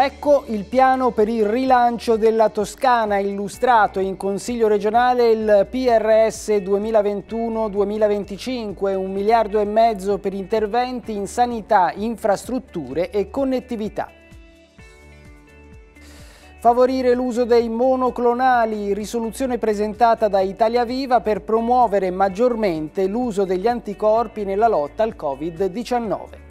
Ecco il piano per il rilancio della Toscana illustrato in Consiglio regionale il PRS 2021-2025, un miliardo e mezzo per interventi in sanità, infrastrutture e connettività. Favorire l'uso dei monoclonali, risoluzione presentata da Italia Viva per promuovere maggiormente l'uso degli anticorpi nella lotta al Covid-19.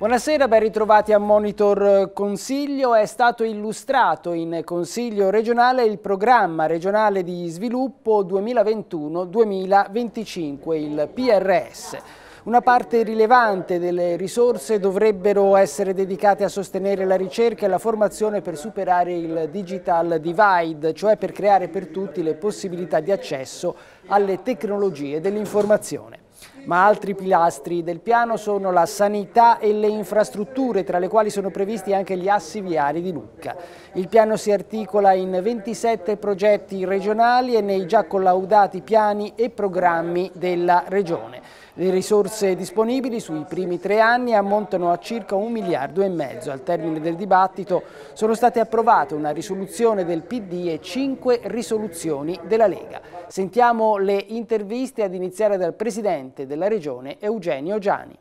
Buonasera, ben ritrovati a Monitor eh, Consiglio. È stato illustrato in Consiglio regionale il programma regionale di sviluppo 2021-2025, il PRS. Una parte rilevante delle risorse dovrebbero essere dedicate a sostenere la ricerca e la formazione per superare il digital divide, cioè per creare per tutti le possibilità di accesso alle tecnologie dell'informazione ma altri pilastri del piano sono la sanità e le infrastrutture, tra le quali sono previsti anche gli assi viari di Lucca. Il piano si articola in 27 progetti regionali e nei già collaudati piani e programmi della Regione. Le risorse disponibili sui primi tre anni ammontano a circa un miliardo e mezzo. Al termine del dibattito sono state approvate una risoluzione del PD e cinque risoluzioni della Lega. Sentiamo le interviste ad iniziare dal Presidente della Regione Eugenio Giani.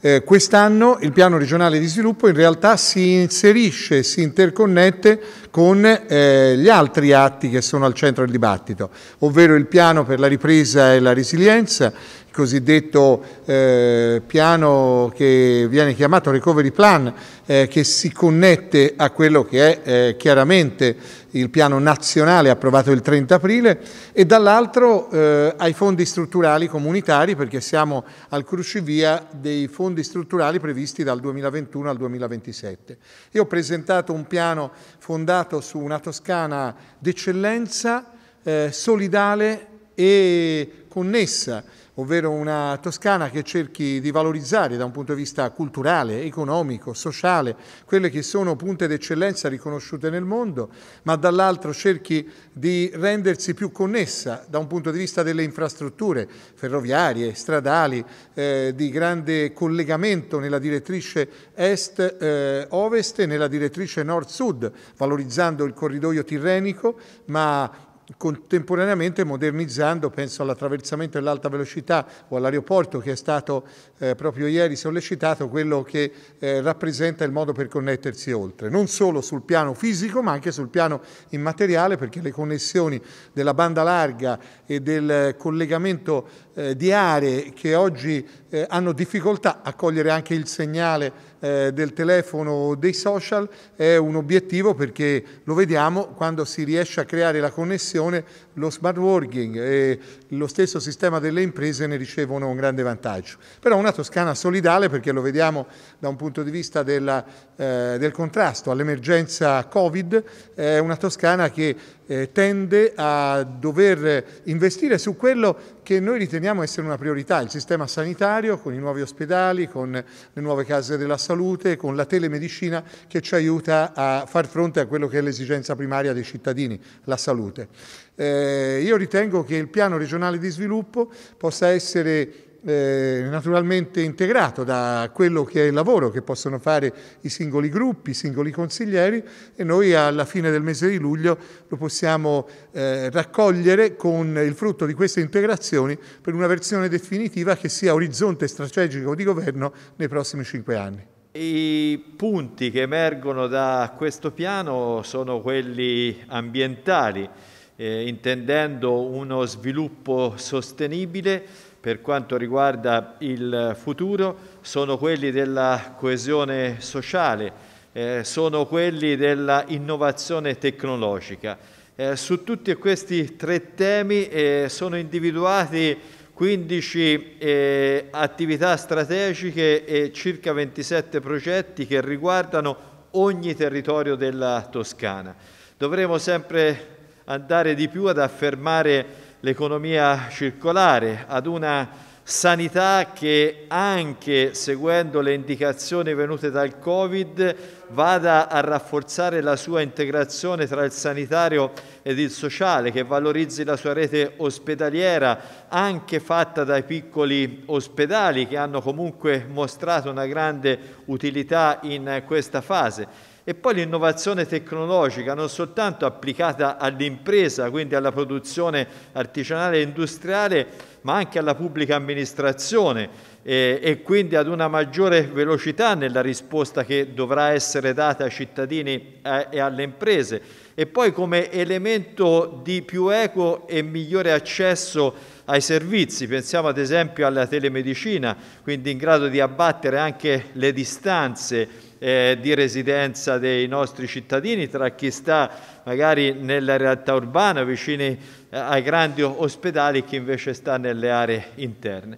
Eh, Quest'anno il piano regionale di sviluppo in realtà si inserisce, si interconnette con eh, gli altri atti che sono al centro del dibattito, ovvero il piano per la ripresa e la resilienza, cosiddetto eh, piano che viene chiamato recovery plan, eh, che si connette a quello che è eh, chiaramente il piano nazionale approvato il 30 aprile e dall'altro eh, ai fondi strutturali comunitari perché siamo al crucivia dei fondi strutturali previsti dal 2021 al 2027. Io ho presentato un piano fondato su una Toscana d'eccellenza, eh, solidale e connessa ovvero una Toscana che cerchi di valorizzare da un punto di vista culturale, economico, sociale, quelle che sono punte d'eccellenza riconosciute nel mondo, ma dall'altro cerchi di rendersi più connessa da un punto di vista delle infrastrutture ferroviarie, stradali, eh, di grande collegamento nella direttrice est-ovest eh, e nella direttrice nord-sud, valorizzando il corridoio tirrenico, ma contemporaneamente modernizzando, penso all'attraversamento dell'alta velocità o all'aeroporto che è stato eh, proprio ieri sollecitato, quello che eh, rappresenta il modo per connettersi oltre, non solo sul piano fisico ma anche sul piano immateriale perché le connessioni della banda larga e del collegamento eh, di aree che oggi eh, hanno difficoltà a cogliere anche il segnale eh, del telefono o dei social è un obiettivo perché lo vediamo quando si riesce a creare la connessione, lo smart working e lo stesso sistema delle imprese ne ricevono un grande vantaggio. Però una Toscana solidale perché lo vediamo da un punto di vista della, eh, del contrasto all'emergenza Covid, è una Toscana che eh, tende a dover investire su quello che noi riteniamo essere una priorità, il sistema sanitario con i nuovi ospedali, con le nuove case della salute, con la telemedicina che ci aiuta a far fronte a quello che è l'esigenza primaria dei cittadini, la salute. Eh, io ritengo che il piano regionale di sviluppo possa essere eh, naturalmente integrato da quello che è il lavoro che possono fare i singoli gruppi, i singoli consiglieri e noi alla fine del mese di luglio lo possiamo eh, raccogliere con il frutto di queste integrazioni per una versione definitiva che sia orizzonte strategico di governo nei prossimi cinque anni. I punti che emergono da questo piano sono quelli ambientali, eh, intendendo uno sviluppo sostenibile per quanto riguarda il futuro sono quelli della coesione sociale, eh, sono quelli dell'innovazione tecnologica. Eh, su tutti questi tre temi eh, sono individuati 15 eh, attività strategiche e circa 27 progetti che riguardano ogni territorio della Toscana. Dovremo sempre andare di più ad affermare l'economia circolare, ad una sanità che anche seguendo le indicazioni venute dal Covid vada a rafforzare la sua integrazione tra il sanitario ed il sociale, che valorizzi la sua rete ospedaliera anche fatta dai piccoli ospedali che hanno comunque mostrato una grande utilità in questa fase e poi l'innovazione tecnologica, non soltanto applicata all'impresa, quindi alla produzione artigianale e industriale, ma anche alla pubblica amministrazione eh, e quindi ad una maggiore velocità nella risposta che dovrà essere data ai cittadini eh, e alle imprese. E poi come elemento di più equo e migliore accesso ai servizi, pensiamo ad esempio alla telemedicina, quindi in grado di abbattere anche le distanze eh, di residenza dei nostri cittadini, tra chi sta magari nella realtà urbana, vicini eh, ai grandi ospedali, chi invece sta nelle aree interne.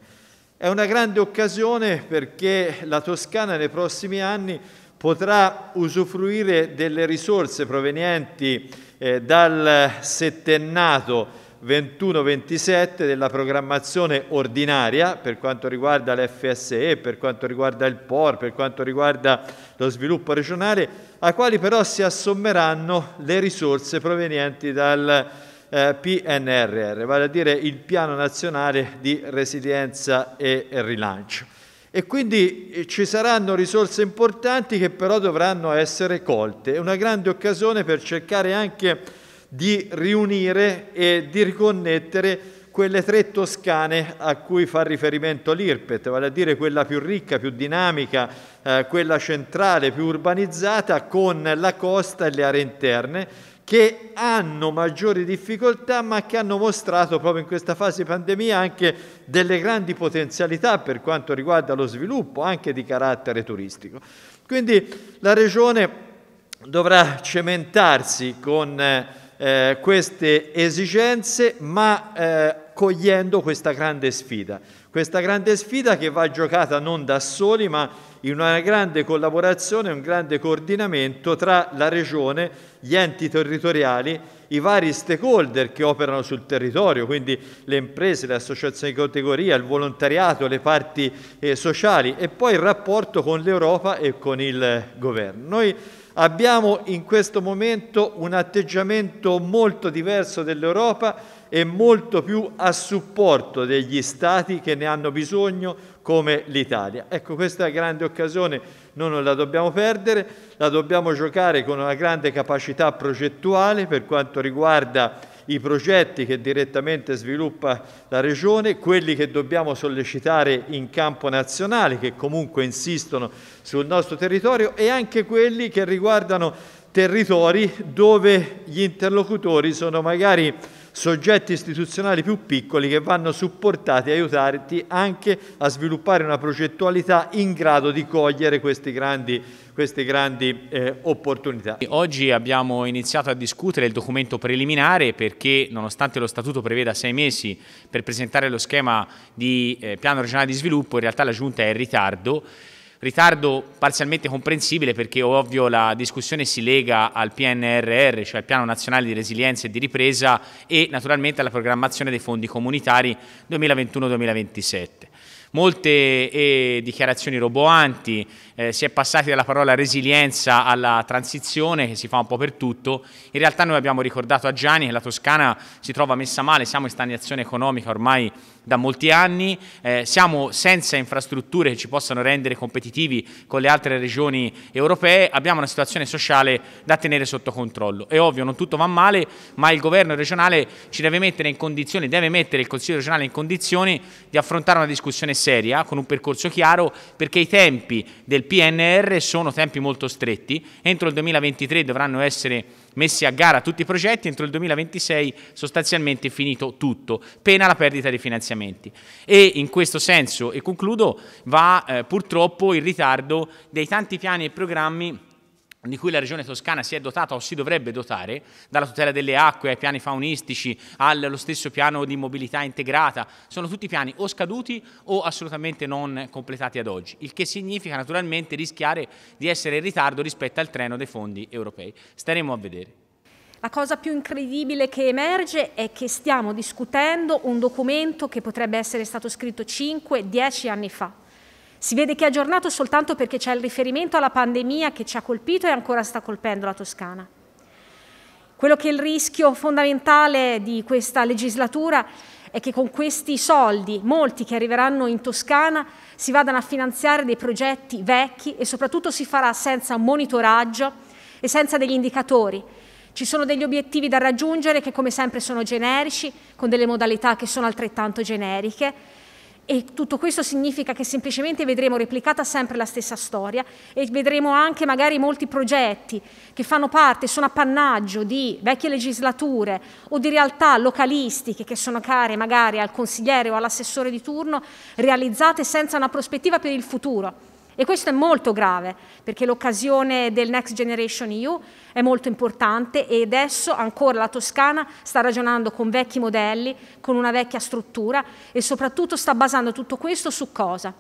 È una grande occasione perché la Toscana nei prossimi anni potrà usufruire delle risorse provenienti eh, dal settennato 21-27 della programmazione ordinaria per quanto riguarda l'FSE, per quanto riguarda il POR, per quanto riguarda lo sviluppo regionale, a quali però si assommeranno le risorse provenienti dal eh, PNRR, vale a dire il Piano Nazionale di Resilienza e Rilancio. E quindi eh, ci saranno risorse importanti che però dovranno essere colte. È una grande occasione per cercare anche di riunire e di riconnettere quelle tre Toscane a cui fa riferimento l'IRPET, vale a dire quella più ricca, più dinamica, eh, quella centrale, più urbanizzata, con la costa e le aree interne, che hanno maggiori difficoltà ma che hanno mostrato proprio in questa fase pandemia anche delle grandi potenzialità per quanto riguarda lo sviluppo anche di carattere turistico. Quindi la Regione dovrà cementarsi con eh, eh, queste esigenze, ma eh, cogliendo questa grande sfida. Questa grande sfida che va giocata non da soli, ma in una grande collaborazione, un grande coordinamento tra la Regione, gli enti territoriali, i vari stakeholder che operano sul territorio, quindi le imprese, le associazioni di categoria, il volontariato, le parti eh, sociali e poi il rapporto con l'Europa e con il governo. Noi Abbiamo in questo momento un atteggiamento molto diverso dell'Europa e molto più a supporto degli stati che ne hanno bisogno come l'Italia. Ecco, questa grande occasione, noi non la dobbiamo perdere, la dobbiamo giocare con una grande capacità progettuale per quanto riguarda i progetti che direttamente sviluppa la Regione, quelli che dobbiamo sollecitare in campo nazionale, che comunque insistono sul nostro territorio, e anche quelli che riguardano territori dove gli interlocutori sono magari soggetti istituzionali più piccoli che vanno supportati e aiutati anche a sviluppare una progettualità in grado di cogliere queste grandi, queste grandi eh, opportunità. Oggi abbiamo iniziato a discutere il documento preliminare perché nonostante lo statuto preveda sei mesi per presentare lo schema di eh, piano regionale di sviluppo in realtà la Giunta è in ritardo Ritardo parzialmente comprensibile perché ovvio la discussione si lega al PNRR, cioè al Piano Nazionale di Resilienza e di Ripresa e naturalmente alla programmazione dei fondi comunitari 2021-2027 molte eh, dichiarazioni roboanti, eh, si è passati dalla parola resilienza alla transizione che si fa un po' per tutto, in realtà noi abbiamo ricordato a Gianni che la Toscana si trova messa male, siamo in stagnazione economica ormai da molti anni, eh, siamo senza infrastrutture che ci possano rendere competitivi con le altre regioni europee, abbiamo una situazione sociale da tenere sotto controllo. È ovvio, non tutto va male, ma il governo regionale ci deve mettere in condizioni, deve mettere il Consiglio regionale in condizioni di affrontare una discussione seria, con un percorso chiaro, perché i tempi del PNR sono tempi molto stretti, entro il 2023 dovranno essere messi a gara tutti i progetti, entro il 2026 sostanzialmente finito tutto, pena la perdita dei finanziamenti. E in questo senso, e concludo, va eh, purtroppo il ritardo dei tanti piani e programmi di cui la regione toscana si è dotata o si dovrebbe dotare, dalla tutela delle acque ai piani faunistici, allo stesso piano di mobilità integrata, sono tutti piani o scaduti o assolutamente non completati ad oggi, il che significa naturalmente rischiare di essere in ritardo rispetto al treno dei fondi europei. Staremo a vedere. La cosa più incredibile che emerge è che stiamo discutendo un documento che potrebbe essere stato scritto 5-10 anni fa, si vede che è aggiornato soltanto perché c'è il riferimento alla pandemia che ci ha colpito e ancora sta colpendo la Toscana. Quello che è il rischio fondamentale di questa legislatura è che con questi soldi, molti che arriveranno in Toscana, si vadano a finanziare dei progetti vecchi e soprattutto si farà senza un monitoraggio e senza degli indicatori. Ci sono degli obiettivi da raggiungere che come sempre sono generici, con delle modalità che sono altrettanto generiche e tutto questo significa che semplicemente vedremo replicata sempre la stessa storia e vedremo anche magari molti progetti che fanno parte, sono appannaggio di vecchie legislature o di realtà localistiche che sono care magari al consigliere o all'assessore di turno, realizzate senza una prospettiva per il futuro. E questo è molto grave, perché l'occasione del Next Generation EU è molto importante e adesso ancora la Toscana sta ragionando con vecchi modelli, con una vecchia struttura e soprattutto sta basando tutto questo su cosa?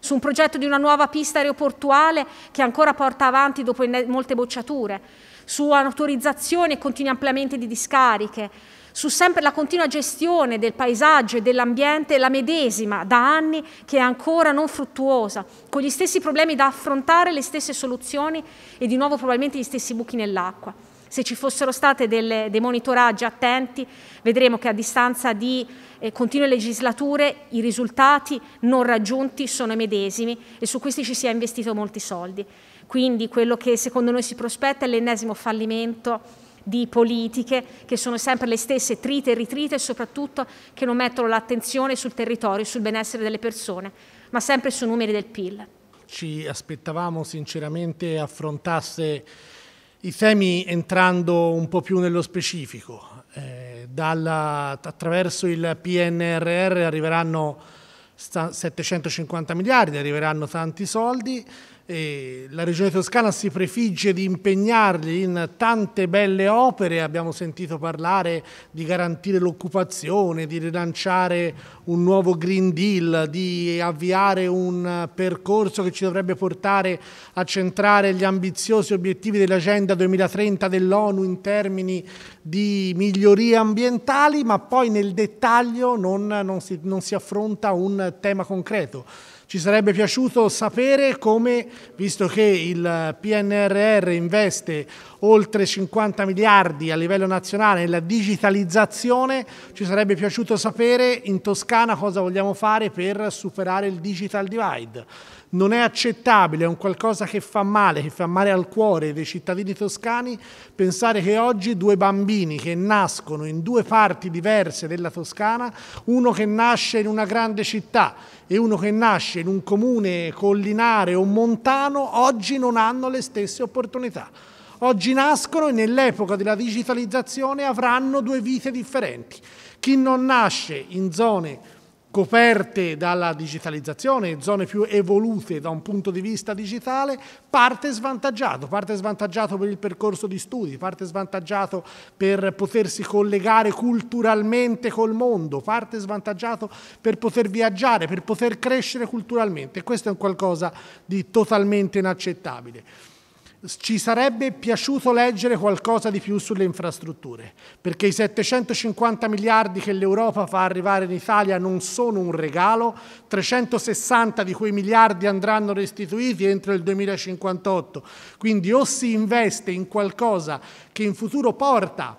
Su un progetto di una nuova pista aeroportuale che ancora porta avanti dopo molte bocciature, su un'autorizzazione e continui ampliamenti di discariche, su sempre la continua gestione del paesaggio e dell'ambiente, la medesima da anni che è ancora non fruttuosa, con gli stessi problemi da affrontare, le stesse soluzioni e di nuovo probabilmente gli stessi buchi nell'acqua. Se ci fossero stati dei monitoraggi attenti, vedremo che a distanza di eh, continue legislature i risultati non raggiunti sono i medesimi e su questi ci si è investito molti soldi. Quindi quello che secondo noi si prospetta è l'ennesimo fallimento di politiche che sono sempre le stesse, trite e ritrite, e soprattutto che non mettono l'attenzione sul territorio, sul benessere delle persone, ma sempre su numeri del PIL. Ci aspettavamo sinceramente affrontasse i temi entrando un po' più nello specifico. Eh, dalla, attraverso il PNRR arriveranno 750 miliardi, arriveranno tanti soldi la Regione Toscana si prefigge di impegnarli in tante belle opere, abbiamo sentito parlare di garantire l'occupazione, di rilanciare un nuovo Green Deal, di avviare un percorso che ci dovrebbe portare a centrare gli ambiziosi obiettivi dell'Agenda 2030 dell'ONU in termini di migliorie ambientali, ma poi nel dettaglio non, non, si, non si affronta un tema concreto. Ci sarebbe piaciuto sapere come, visto che il PNRR investe oltre 50 miliardi a livello nazionale nella digitalizzazione, ci sarebbe piaciuto sapere in Toscana cosa vogliamo fare per superare il digital divide non è accettabile, è un qualcosa che fa male, che fa male al cuore dei cittadini toscani, pensare che oggi due bambini che nascono in due parti diverse della Toscana, uno che nasce in una grande città e uno che nasce in un comune collinare o montano, oggi non hanno le stesse opportunità. Oggi nascono e nell'epoca della digitalizzazione avranno due vite differenti. Chi non nasce in zone coperte dalla digitalizzazione, zone più evolute da un punto di vista digitale, parte svantaggiato, parte svantaggiato per il percorso di studi, parte svantaggiato per potersi collegare culturalmente col mondo, parte svantaggiato per poter viaggiare, per poter crescere culturalmente. Questo è un qualcosa di totalmente inaccettabile ci sarebbe piaciuto leggere qualcosa di più sulle infrastrutture, perché i 750 miliardi che l'Europa fa arrivare in Italia non sono un regalo, 360 di quei miliardi andranno restituiti entro il 2058, quindi o si investe in qualcosa che in futuro porta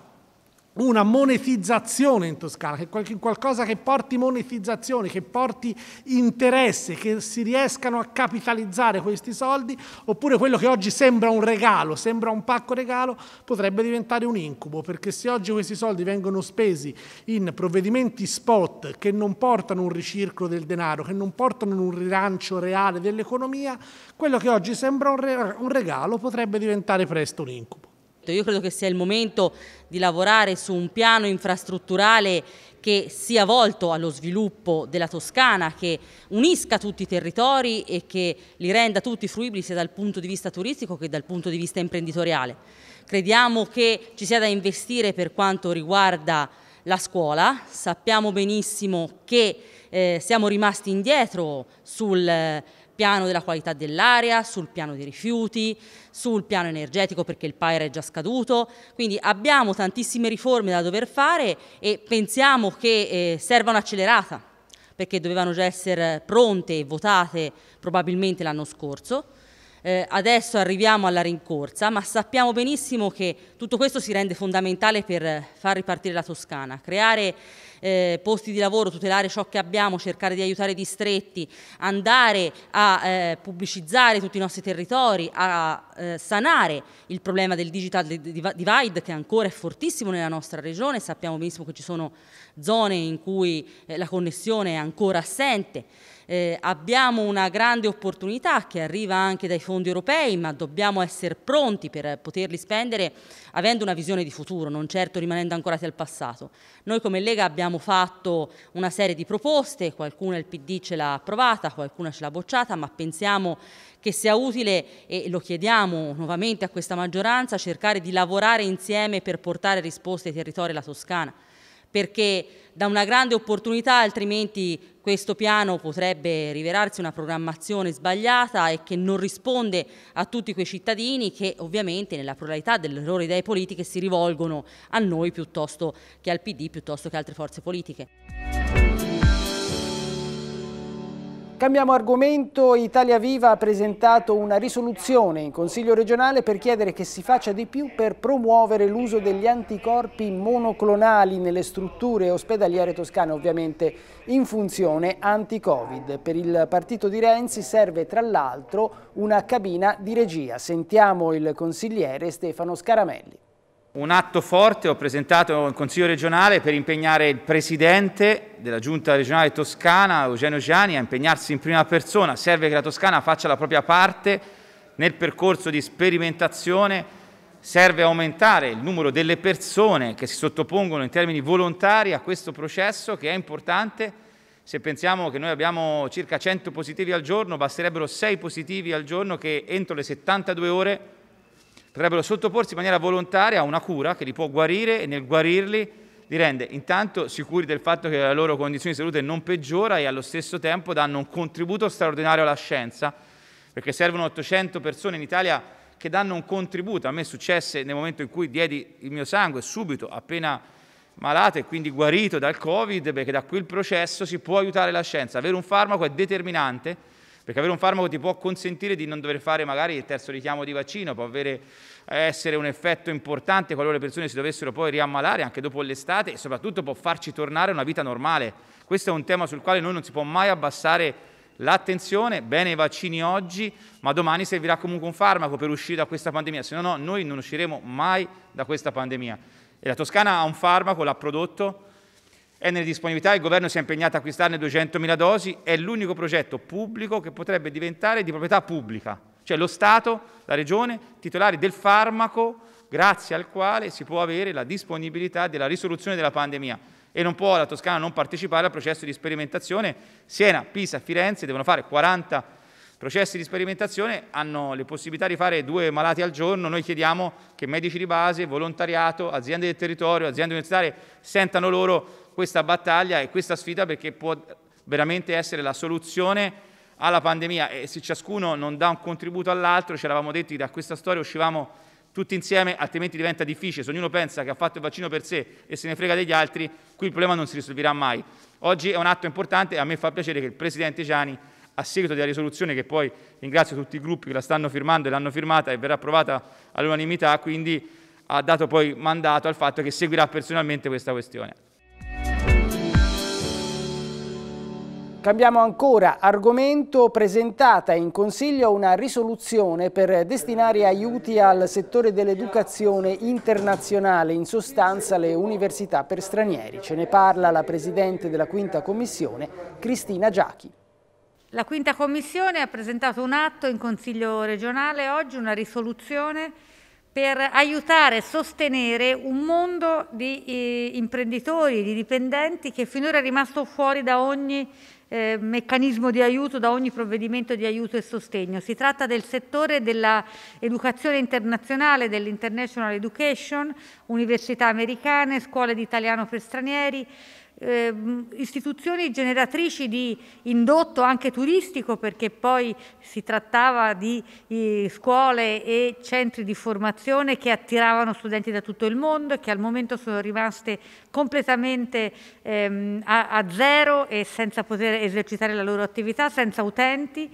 una monetizzazione in Toscana, che qualcosa che porti monetizzazione, che porti interesse, che si riescano a capitalizzare questi soldi, oppure quello che oggi sembra un regalo, sembra un pacco regalo, potrebbe diventare un incubo, perché se oggi questi soldi vengono spesi in provvedimenti spot che non portano un ricircolo del denaro, che non portano un rilancio reale dell'economia, quello che oggi sembra un regalo potrebbe diventare presto un incubo detto, io credo che sia il momento di lavorare su un piano infrastrutturale che sia volto allo sviluppo della Toscana, che unisca tutti i territori e che li renda tutti fruibili sia dal punto di vista turistico che dal punto di vista imprenditoriale. Crediamo che ci sia da investire per quanto riguarda la scuola, sappiamo benissimo che eh, siamo rimasti indietro sul piano della qualità dell'aria, sul piano dei rifiuti, sul piano energetico perché il PAIR è già scaduto, quindi abbiamo tantissime riforme da dover fare e pensiamo che eh, serva un'accelerata perché dovevano già essere pronte e votate probabilmente l'anno scorso eh, adesso arriviamo alla rincorsa, ma sappiamo benissimo che tutto questo si rende fondamentale per far ripartire la Toscana, creare eh, posti di lavoro, tutelare ciò che abbiamo, cercare di aiutare i distretti, andare a eh, pubblicizzare tutti i nostri territori, a eh, sanare il problema del digital divide che ancora è fortissimo nella nostra regione, sappiamo benissimo che ci sono zone in cui eh, la connessione è ancora assente. Eh, abbiamo una grande opportunità che arriva anche dai fondi europei, ma dobbiamo essere pronti per poterli spendere avendo una visione di futuro, non certo rimanendo ancorati al passato. Noi come Lega abbiamo fatto una serie di proposte, qualcuna il PD ce l'ha approvata, qualcuna ce l'ha bocciata, ma pensiamo che sia utile, e lo chiediamo nuovamente a questa maggioranza, cercare di lavorare insieme per portare risposte ai territori della Toscana perché da una grande opportunità altrimenti questo piano potrebbe rivelarsi una programmazione sbagliata e che non risponde a tutti quei cittadini che ovviamente nella pluralità delle loro idee politiche si rivolgono a noi piuttosto che al PD, piuttosto che a altre forze politiche. Cambiamo argomento, Italia Viva ha presentato una risoluzione in Consiglio regionale per chiedere che si faccia di più per promuovere l'uso degli anticorpi monoclonali nelle strutture ospedaliere toscane, ovviamente in funzione anti-Covid. Per il partito di Renzi serve tra l'altro una cabina di regia. Sentiamo il consigliere Stefano Scaramelli un atto forte ho presentato in Consiglio regionale per impegnare il Presidente della Giunta regionale toscana, Eugenio Giani, a impegnarsi in prima persona. Serve che la Toscana faccia la propria parte nel percorso di sperimentazione, serve aumentare il numero delle persone che si sottopongono in termini volontari a questo processo che è importante. Se pensiamo che noi abbiamo circa 100 positivi al giorno, basterebbero 6 positivi al giorno che entro le 72 ore Potrebbero sottoporsi in maniera volontaria a una cura che li può guarire e nel guarirli li rende intanto sicuri del fatto che la loro condizione di salute non peggiora e allo stesso tempo danno un contributo straordinario alla scienza, perché servono 800 persone in Italia che danno un contributo. A me successe nel momento in cui diedi il mio sangue subito, appena malato e quindi guarito dal Covid, perché da quel processo si può aiutare la scienza. Avere un farmaco è determinante perché avere un farmaco ti può consentire di non dover fare magari il terzo richiamo di vaccino, può avere, essere un effetto importante qualora le persone si dovessero poi riammalare anche dopo l'estate e soprattutto può farci tornare a una vita normale. Questo è un tema sul quale noi non si può mai abbassare l'attenzione, bene i vaccini oggi, ma domani servirà comunque un farmaco per uscire da questa pandemia, se no, no noi non usciremo mai da questa pandemia. E la Toscana ha un farmaco, l'ha prodotto, è nelle disponibilità, il governo si è impegnato a acquistarne 200.000 dosi, è l'unico progetto pubblico che potrebbe diventare di proprietà pubblica, cioè lo Stato, la Regione, titolari del farmaco grazie al quale si può avere la disponibilità della risoluzione della pandemia e non può la Toscana non partecipare al processo di sperimentazione. Siena, Pisa, Firenze devono fare 40 processi di sperimentazione, hanno le possibilità di fare due malati al giorno, noi chiediamo che medici di base, volontariato, aziende del territorio, aziende universitarie sentano loro questa battaglia e questa sfida perché può veramente essere la soluzione alla pandemia e se ciascuno non dà un contributo all'altro, ce l'avamo detto, da questa storia uscivamo tutti insieme, altrimenti diventa difficile. Se ognuno pensa che ha fatto il vaccino per sé e se ne frega degli altri, qui il problema non si risolverà mai. Oggi è un atto importante e a me fa piacere che il Presidente Gianni, a seguito della risoluzione che poi ringrazio tutti i gruppi che la stanno firmando e l'hanno firmata e verrà approvata all'unanimità, quindi ha dato poi mandato al fatto che seguirà personalmente questa questione. Cambiamo ancora argomento, presentata in Consiglio una risoluzione per destinare aiuti al settore dell'educazione internazionale, in sostanza le università per stranieri. Ce ne parla la Presidente della Quinta Commissione, Cristina Giachi. La Quinta Commissione ha presentato un atto in Consiglio regionale oggi, una risoluzione per aiutare e sostenere un mondo di eh, imprenditori, di dipendenti che finora è rimasto fuori da ogni eh, meccanismo di aiuto da ogni provvedimento di aiuto e sostegno. Si tratta del settore dell'educazione internazionale, dell'international education, università americane, scuole di italiano per stranieri, eh, istituzioni generatrici di indotto anche turistico perché poi si trattava di eh, scuole e centri di formazione che attiravano studenti da tutto il mondo e che al momento sono rimaste completamente ehm, a, a zero e senza poter esercitare la loro attività, senza utenti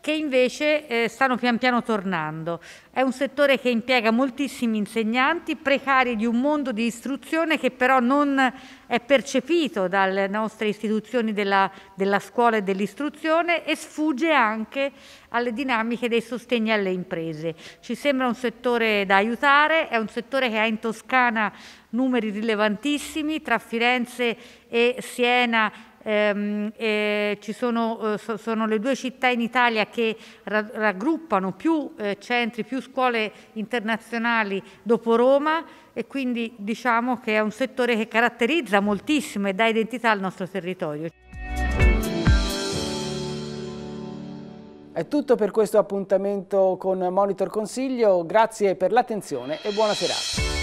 che invece eh, stanno pian piano tornando. È un settore che impiega moltissimi insegnanti, precari di un mondo di istruzione che però non è percepito dalle nostre istituzioni della, della scuola e dell'istruzione e sfugge anche alle dinamiche dei sostegni alle imprese. Ci sembra un settore da aiutare, è un settore che ha in Toscana numeri rilevantissimi, tra Firenze e Siena eh, ci sono, eh, sono, le due città in Italia che ra raggruppano più eh, centri, più scuole internazionali dopo Roma e quindi diciamo che è un settore che caratterizza moltissimo e dà identità al nostro territorio. È tutto per questo appuntamento con Monitor Consiglio, grazie per l'attenzione e buona serata.